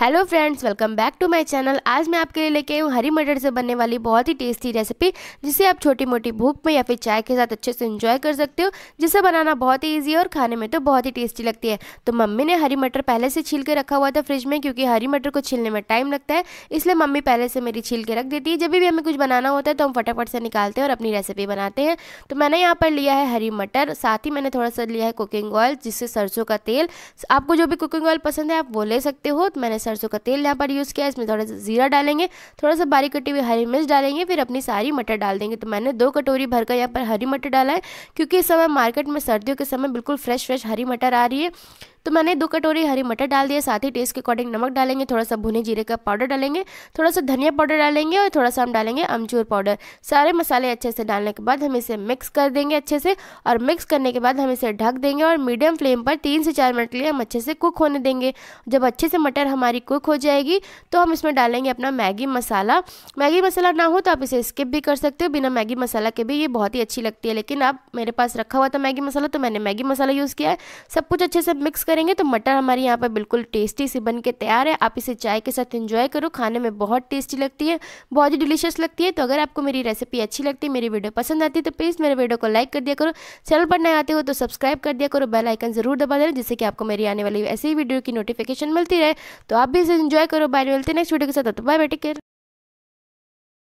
hello friends welcome back to my channel आज मैं आपके लिए लेके आई हूँ हरी मटर से बनने वाली बहुत ही टेस्टी रेसिपी जिसे आप छोटी मोटी भूख में या फिर चाय के साथ अच्छे से इंजॉय कर सकते हो जिसे बनाना बहुत ही ईजी है और खाने में तो बहुत ही टेस्टी लगती है तो मम्मी ने हरी मटर पहले से छील के रखा हुआ था फ्रिज में क्योंकि हरी मटर को छीलने में टाइम लगता है इसलिए मम्मी पहले से मेरी छील के रख देती है जब भी हमें कुछ बनाना होता है तो हम फटाफट से निकालते हैं और अपनी रेसिपी बनाते हैं तो मैंने यहाँ पर लिया है हरी मटर साथ ही मैंने थोड़ा सा लिया है कुकिंग ऑयल जिससे सरसों का तेल आपको जो भी कुकिंग ऑयल पसंद है आप वो ले सकते हो तो मैंने सरसों का तेल यहाँ पर यूज़ किया इसमें थोड़ा सा ज़ीरा डालेंगे थोड़ा सा बारीक कटी हुई हरी मिर्च डालेंगे फिर अपनी सारी मटर डाल देंगे तो मैंने दो कटोरी भरकर यहाँ पर हरी मटर डाला है क्योंकि इस समय मार्केट में सर्दियों के समय बिल्कुल फ्रेश फ्रेश हरी मटर आ रही है तो मैंने दो कटोरी हरी मटर डाल दिया साथ ही टेस्ट के अकॉर्डिंग नमक डालेंगे थोड़ा सा भुने जीरे का पाउडर डालेंगे थोड़ा सा धनिया पाउडर डालेंगे और थोड़ा सा हम डालेंगे अमचूर पाउडर सारे मसाले अच्छे से डालने के बाद हम इसे मिक्स कर देंगे अच्छे से और मिक्स करने के बाद हम इसे ढक देंगे और मीडियम फ्लेम पर तीन से चार मिनट के लिए हम अच्छे से कुक होने देंगे जब अच्छे से मटर हमारी कुक हो जाएगी तो हम इसमें डालेंगे अपना मैगी मसाला मैगी मसाला ना हो तो आप इसे स्किप भी कर सकते हो बिना मैगी मसाला के भी ये बहुत ही अच्छी लगती है लेकिन आप मेरे पास रखा हुआ था मैगी मसाला तो मैंने मैगी मसाला यूज़ किया है सब कुछ अच्छे से मिक्स करेंगे तो मटर हमारी यहाँ पर बिल्कुल टेस्टी सी बन के तैयार है आप इसे चाय के साथ इंजॉय करो खाने में बहुत टेस्टी लगती है बहुत ही डिलीशियस लगती है तो अगर आपको मेरी रेसिपी अच्छी लगती है मेरी वीडियो पसंद आती है तो प्लीज़ मेरे वीडियो को लाइक कर दिया करो चैनल पर नए आते हो तो सब्सक्राइब कर दिया करो बेल आइकन जरूर दबा देना जिससे कि आपको मेरी आने वाली ऐसी वीडियो की नोटिफिकेशन मिलती रहे तो आप भी इसे इंजॉय करो बाय मिलते नेक्स्ट वीडियो के साथ बाय बाय बेटे केयर